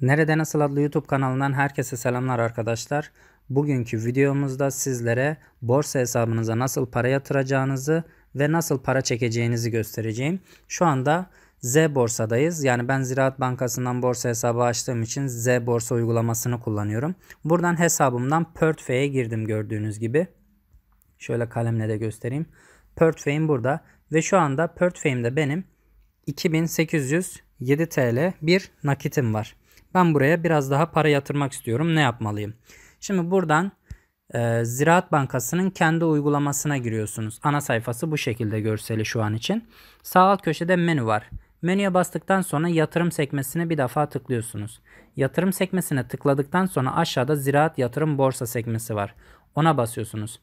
Nerede Nasıl adlı YouTube kanalından herkese selamlar arkadaşlar. Bugünkü videomuzda sizlere borsa hesabınıza nasıl para yatıracağınızı ve nasıl para çekeceğinizi göstereceğim. Şu anda Z borsadayız. Yani ben Ziraat Bankası'ndan borsa hesabı açtığım için Z borsa uygulamasını kullanıyorum. Buradan hesabımdan portföye girdim gördüğünüz gibi. Şöyle kalemle de göstereyim. Portfeyim burada ve şu anda portfeyimde benim 2807 TL bir nakitim var. Ben buraya biraz daha para yatırmak istiyorum. Ne yapmalıyım? Şimdi buradan e, Ziraat Bankası'nın kendi uygulamasına giriyorsunuz. Ana sayfası bu şekilde görseli şu an için. Sağ alt köşede menü var. Menüye bastıktan sonra yatırım sekmesine bir defa tıklıyorsunuz. Yatırım sekmesine tıkladıktan sonra aşağıda ziraat yatırım borsa sekmesi var. Ona basıyorsunuz.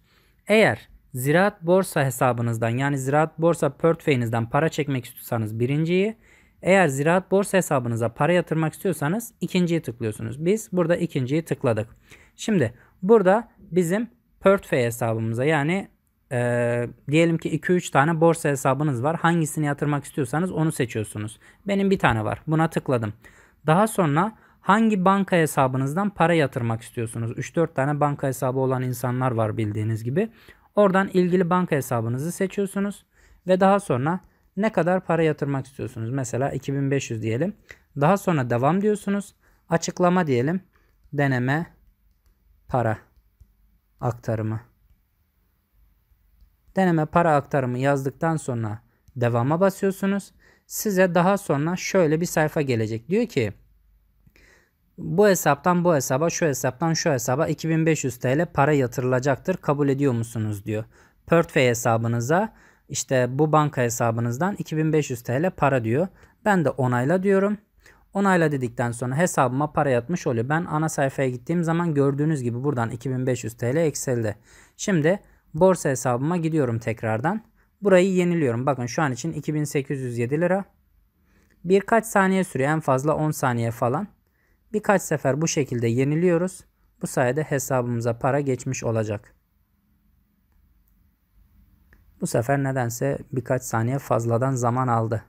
Eğer ziraat borsa hesabınızdan yani ziraat borsa portföyünüzden para çekmek istiyorsanız birinciyi, eğer ziraat borsa hesabınıza para yatırmak istiyorsanız ikinciyi tıklıyorsunuz. Biz burada ikinciyi tıkladık. Şimdi burada bizim portföy hesabımıza yani e, diyelim ki 2-3 tane borsa hesabınız var. Hangisini yatırmak istiyorsanız onu seçiyorsunuz. Benim bir tane var. Buna tıkladım. Daha sonra hangi banka hesabınızdan para yatırmak istiyorsunuz? 3-4 tane banka hesabı olan insanlar var bildiğiniz gibi. Oradan ilgili banka hesabınızı seçiyorsunuz ve daha sonra ne kadar para yatırmak istiyorsunuz? Mesela 2500 diyelim. Daha sonra devam diyorsunuz. Açıklama diyelim. Deneme para aktarımı. Deneme para aktarımı yazdıktan sonra devama basıyorsunuz. Size daha sonra şöyle bir sayfa gelecek. Diyor ki bu hesaptan bu hesaba şu hesaptan şu hesaba 2500 TL para yatırılacaktır kabul ediyor musunuz diyor. Portföy hesabınıza işte bu banka hesabınızdan 2500 TL para diyor. Ben de onayla diyorum. Onayla dedikten sonra hesabıma para yatmış oluyor. Ben ana sayfaya gittiğim zaman gördüğünüz gibi buradan 2500 TL eksildi. Şimdi borsa hesabıma gidiyorum tekrardan. Burayı yeniliyorum. Bakın şu an için 2807 lira. Birkaç saniye sürüyor. En fazla 10 saniye falan. Birkaç sefer bu şekilde yeniliyoruz. Bu sayede hesabımıza para geçmiş olacak. Bu sefer nedense birkaç saniye fazladan zaman aldı.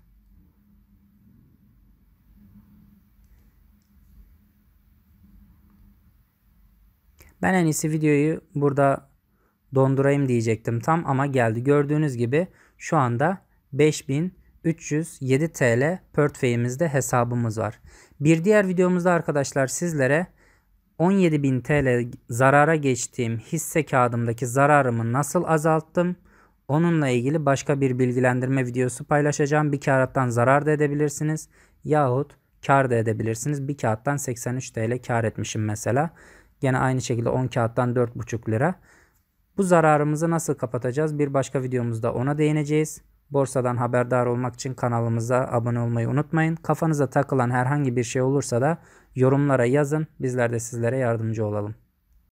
Ben en iyisi videoyu burada dondurayım diyecektim tam ama geldi. Gördüğünüz gibi şu anda 5307 TL portföyümüzde hesabımız var. Bir diğer videomuzda arkadaşlar sizlere 17.000 TL zarara geçtiğim hisse kağıdımdaki zararımı nasıl azalttım? Onunla ilgili başka bir bilgilendirme videosu paylaşacağım. Bir kağıttan zarar da edebilirsiniz yahut kar da edebilirsiniz. Bir kağıttan 83 TL kar etmişim mesela. Gene aynı şekilde 10 kağıttan 4,5 lira. Bu zararımızı nasıl kapatacağız? Bir başka videomuzda ona değineceğiz. Borsadan haberdar olmak için kanalımıza abone olmayı unutmayın. Kafanıza takılan herhangi bir şey olursa da yorumlara yazın. Bizler de sizlere yardımcı olalım.